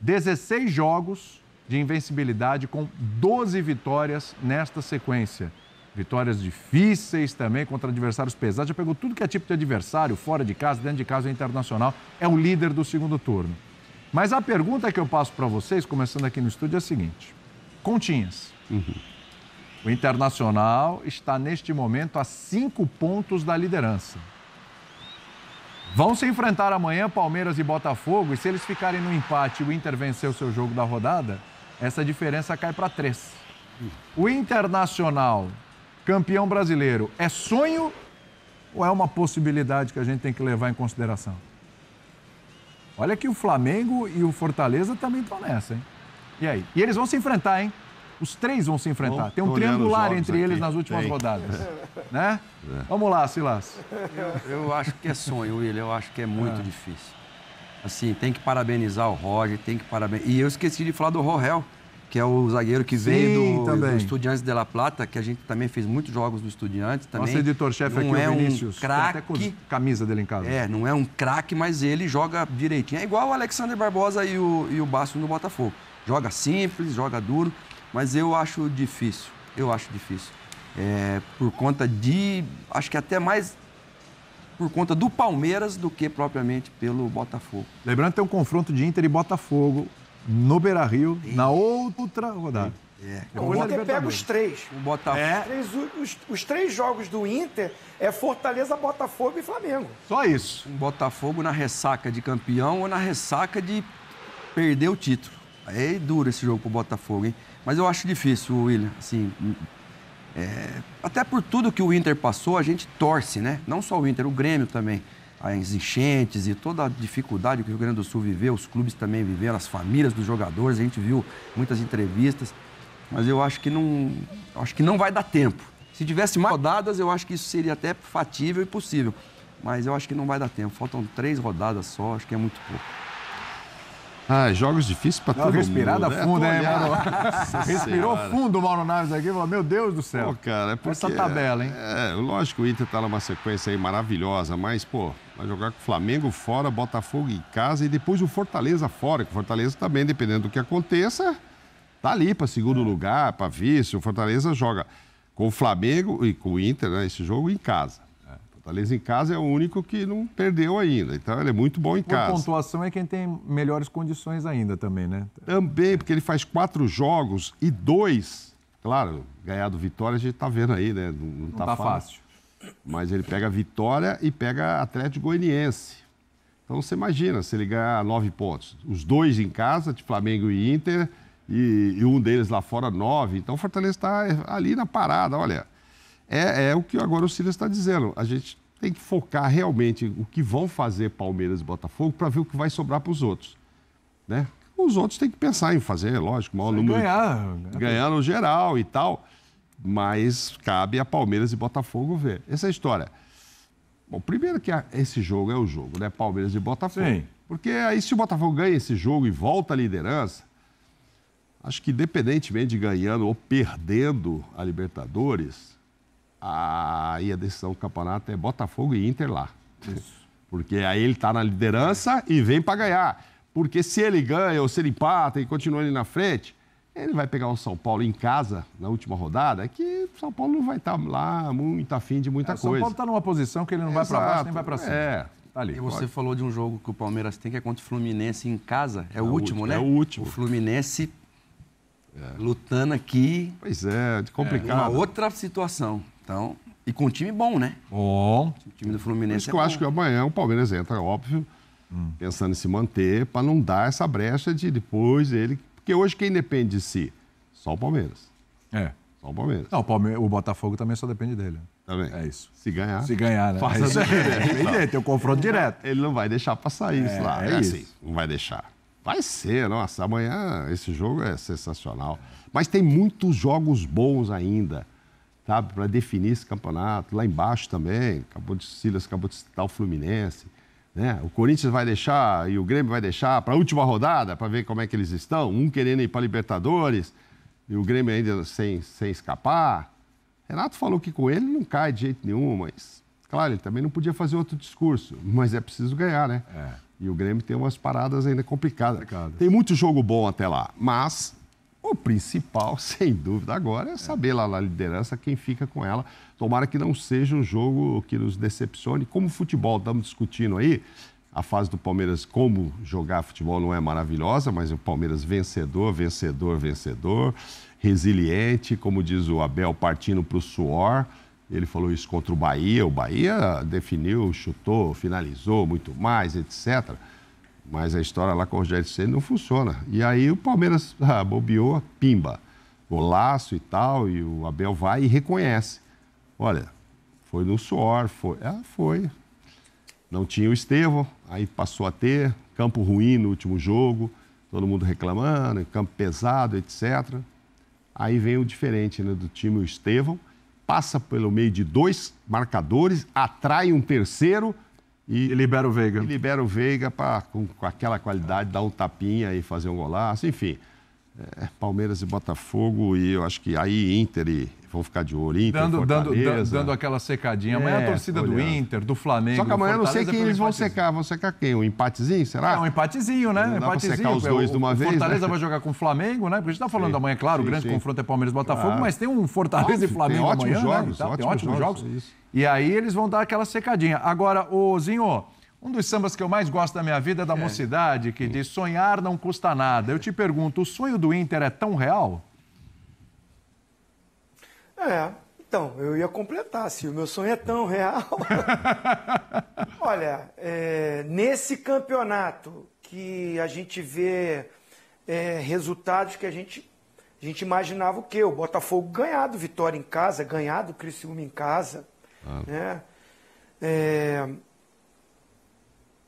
16 jogos de invencibilidade com 12 vitórias nesta sequência. Vitórias difíceis também contra adversários pesados. Já pegou tudo que é tipo de adversário, fora de casa, dentro de casa, internacional. É o líder do segundo turno. Mas a pergunta que eu passo para vocês, começando aqui no estúdio, é a seguinte: Continhas. Uhum. O Internacional está neste momento a cinco pontos da liderança. Vão se enfrentar amanhã Palmeiras e Botafogo, e se eles ficarem no empate e o Inter vencer o seu jogo da rodada, essa diferença cai para três. O Internacional, campeão brasileiro, é sonho ou é uma possibilidade que a gente tem que levar em consideração? Olha que o Flamengo e o Fortaleza também estão nessa, hein? E aí? E eles vão se enfrentar, hein? Os três vão se enfrentar. Bom, Tem um triangular entre eles nas últimas Tem. rodadas. Né? É. Vamos lá, Silas. Eu, eu, acho que é sonho, William. Eu acho que é muito é. difícil. Assim, tem que parabenizar o Roger, tem que parabenizar. E eu esqueci de falar do Rogel, que é o zagueiro que Sim, veio do, do Estudiantes de La Plata, que a gente também fez muitos jogos do Estudiantes. Também. Nosso editor-chefe aqui, é o é Vinícius. Um craque, até camisa dele em casa. É, não é um craque, mas ele joga direitinho. É igual o Alexander Barbosa e o, e o Basso no Botafogo. Joga simples, joga duro. Mas eu acho difícil, eu acho difícil. É, por conta de. Acho que até mais por conta do Palmeiras do que propriamente pelo Botafogo. Lembrando que tem um confronto de Inter e Botafogo no Beira Rio, na outra rodada. É. é. O Inter pega os três. O Botafogo. É. Os, três, os, os, três jogos do Inter é Fortaleza, Botafogo e Flamengo. Só isso. Um Botafogo na ressaca de campeão ou na ressaca de perder o título. É duro esse jogo pro Botafogo, hein? Mas eu acho difícil, William. Assim, hum, é, até por tudo que o Inter passou, a gente torce, né? Não só o Inter, o Grêmio também. As enchentes e toda a dificuldade que o Rio Grande do Sul viveu, os clubes também viveram, as famílias dos jogadores, a gente viu muitas entrevistas. Mas eu acho que não, acho que não vai dar tempo. Se tivesse mais rodadas, eu acho que isso seria até fatível e possível. Mas eu acho que não vai dar tempo. Faltam três rodadas só, acho que é muito pouco. Ah, é jogos difíceis para todo respirada mundo. Respirada né? fundo, né, Mauro? Respirou senhora. fundo o Mauro Naves aqui, falou, meu Deus do céu. Pô, cara, é porque, Essa tabela, hein? É, lógico, o Inter está numa sequência aí maravilhosa, mas, pô, vai jogar com o Flamengo fora, Botafogo em casa e depois o Fortaleza fora, que o Fortaleza também, dependendo do que aconteça, tá ali para segundo é. lugar, para vice. O Fortaleza joga com o Flamengo e com o Inter, né, esse jogo em casa. Fortaleza em casa é o único que não perdeu ainda. Então ele é muito bom em Por casa. A pontuação é quem tem melhores condições ainda também, né? Também, porque ele faz quatro jogos e dois. Claro, ganhado Vitória a gente está vendo aí, né? Não, não, não tá, tá fácil. fácil. Mas ele pega Vitória e pega Atlético Goianiense. Então você imagina se ele ganhar nove pontos. Os dois em casa, de Flamengo e Inter, e, e um deles lá fora, nove. Então o Fortaleza está ali na parada, olha é, é o que agora o Silas está dizendo. A gente tem que focar realmente o que vão fazer Palmeiras e Botafogo para ver o que vai sobrar para os outros. Né? Os outros têm que pensar em fazer, lógico, maior Vai número. Ganhar. Né? Ganhar no geral e tal. Mas cabe a Palmeiras e Botafogo ver. Essa é a história. Bom, primeiro que esse jogo é o jogo, né? Palmeiras e Botafogo. Sim. Porque aí, se o Botafogo ganha esse jogo e volta à liderança, acho que independentemente de ganhando ou perdendo a Libertadores, aí a decisão do campeonato é Botafogo e Inter lá. Isso. Porque aí ele está na liderança e vem para ganhar. Porque se ele ganha ou se ele empata e continua ali na frente, ele vai pegar o São Paulo em casa na última rodada, é que o São Paulo não vai estar tá lá muito afim de muita é, coisa. O São Paulo está numa posição que ele não Exato, vai para baixo nem vai para cima. É. Tá ali, e você pode. falou de um jogo que o Palmeiras tem que é contra o Fluminense em casa. É, é o último, último, né? É o último. O Fluminense é. lutando aqui. Pois é, complicado. É, uma outra situação. Então, e com um time bom, né? O time do Fluminense. Isso é que eu bom. acho que amanhã o Palmeiras entra, óbvio, hum. pensando em se manter, para não dar essa brecha de depois ele. Porque hoje quem depende de si? Só o Palmeiras. É. Só o Palmeiras. Não, o, Palme... o Botafogo também só depende dele. Também. É isso. Se ganhar. Se ganhar, né? é É, tem o confronto direto. Ele não vai deixar passar é, isso é, lá. É, é assim, isso. Não vai deixar. Vai ser, nossa. Amanhã esse jogo é sensacional. Mas tem muitos jogos bons ainda sabe, para definir esse campeonato. Lá embaixo também, acabou de Silas, acabou de citar o Fluminense. Né? O Corinthians vai deixar e o Grêmio vai deixar para a última rodada, para ver como é que eles estão. Um querendo ir para Libertadores e o Grêmio ainda sem, sem escapar. Renato falou que com ele não cai de jeito nenhum, mas, claro, ele também não podia fazer outro discurso. Mas é preciso ganhar, né? É. E o Grêmio tem umas paradas ainda complicadas. complicadas. Tem muito jogo bom até lá, mas o principal, sem dúvida, agora é, é saber lá na liderança quem fica com ela. Tomara que não seja um jogo que nos decepcione. Como futebol, estamos discutindo aí, a fase do Palmeiras, como jogar futebol não é maravilhosa, mas o Palmeiras vencedor, vencedor, vencedor, resiliente, como diz o Abel, partindo para o suor. Ele falou isso contra o Bahia. O Bahia definiu, chutou, finalizou muito mais, etc. Mas a história lá com o Rogério Ceni não funciona. E aí o Palmeiras ah, bobeou, pimba, golaço e tal, e o Abel vai e reconhece. Olha, foi no suor, foi. Ah, foi. Não tinha o Estevão, aí passou a ter, campo ruim no último jogo, todo mundo reclamando, campo pesado, etc. Aí vem o diferente né, do time, o Estevão, passa pelo meio de dois marcadores, atrai um terceiro, e, e libera o Veiga. E libera o Veiga para, com, com, aquela qualidade, dar um tapinha e fazer um golaço. Enfim, é, Palmeiras e Botafogo, e eu acho que aí Inter e vou ficar de olho. Inter, dando, dando, dando aquela secadinha. Amanhã é, a torcida olhando. do Inter, do Flamengo. Só que amanhã eu não sei é quem eles vão secar. Vão secar quem? Um empatezinho, será? É, um empatezinho, né? Não empatezinho. secar os é dois o, de uma vez. Fortaleza né? vai jogar com o Flamengo, né? Porque a gente tá falando sim, amanhã, claro, sim, o grande sim. confronto é Palmeiras Botafogo, claro. mas tem um Fortaleza Ótimo, e Flamengo né? então, tem ótimos amanhã. Jogos, né? ótimos tem ótimos jogos. jogos. E aí eles vão dar aquela secadinha. Agora, ô Zinho. Um dos sambas que eu mais gosto da minha vida é da é. mocidade, que diz sonhar não custa nada. Eu te pergunto, o sonho do Inter é tão real? É, então, eu ia completar, se o meu sonho é tão real. Olha, é, nesse campeonato que a gente vê é, resultados que a gente, a gente imaginava o quê? O Botafogo ganhado, Vitória em casa, ganhado, Criciúma em casa. Ah. Né? É,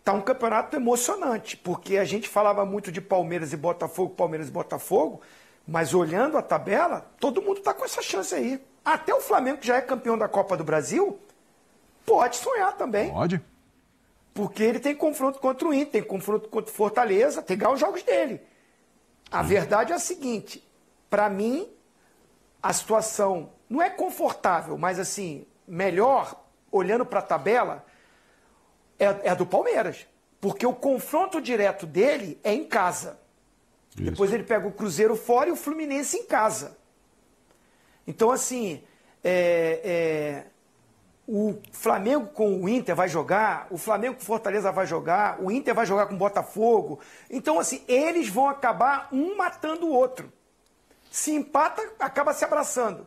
tá um campeonato emocionante, porque a gente falava muito de Palmeiras e Botafogo, Palmeiras e Botafogo, mas olhando a tabela, todo mundo está com essa chance aí. Até o Flamengo, que já é campeão da Copa do Brasil, pode sonhar também. Pode. Porque ele tem confronto contra o Inter, tem confronto contra o Fortaleza, tem que ganhar os jogos dele. A hum. verdade é a seguinte: para mim, a situação não é confortável, mas assim, melhor, olhando para a tabela, é, é a do Palmeiras. Porque o confronto direto dele é em casa. Isso. Depois ele pega o Cruzeiro fora e o Fluminense em casa. Então, assim, é, é, o Flamengo com o Inter vai jogar, o Flamengo com o Fortaleza vai jogar, o Inter vai jogar com o Botafogo. Então, assim, eles vão acabar um matando o outro. Se empata, acaba se abraçando.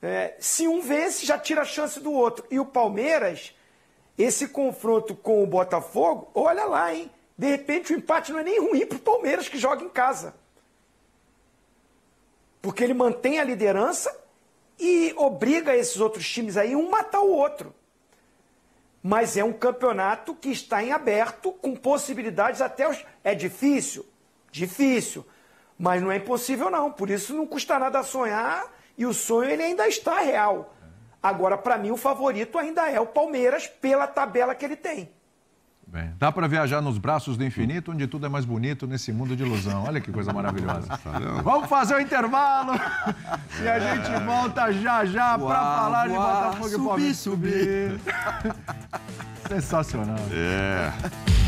É, se um vence, já tira a chance do outro. E o Palmeiras, esse confronto com o Botafogo, olha lá, hein? De repente, o empate não é nem ruim para o Palmeiras, que joga em casa. Porque ele mantém a liderança e obriga esses outros times aí um matar o outro. Mas é um campeonato que está em aberto, com possibilidades até os. É difícil? Difícil. Mas não é impossível, não. Por isso não custa nada sonhar e o sonho ele ainda está real. Agora, para mim, o favorito ainda é o Palmeiras pela tabela que ele tem. Bem, dá para viajar nos braços do infinito, onde tudo é mais bonito nesse mundo de ilusão. Olha que coisa maravilhosa. Tá Vamos fazer o um intervalo e a é. gente volta já já para falar uau, de Botafogo e Palmeiras. Subir, subir. Sensacional. É.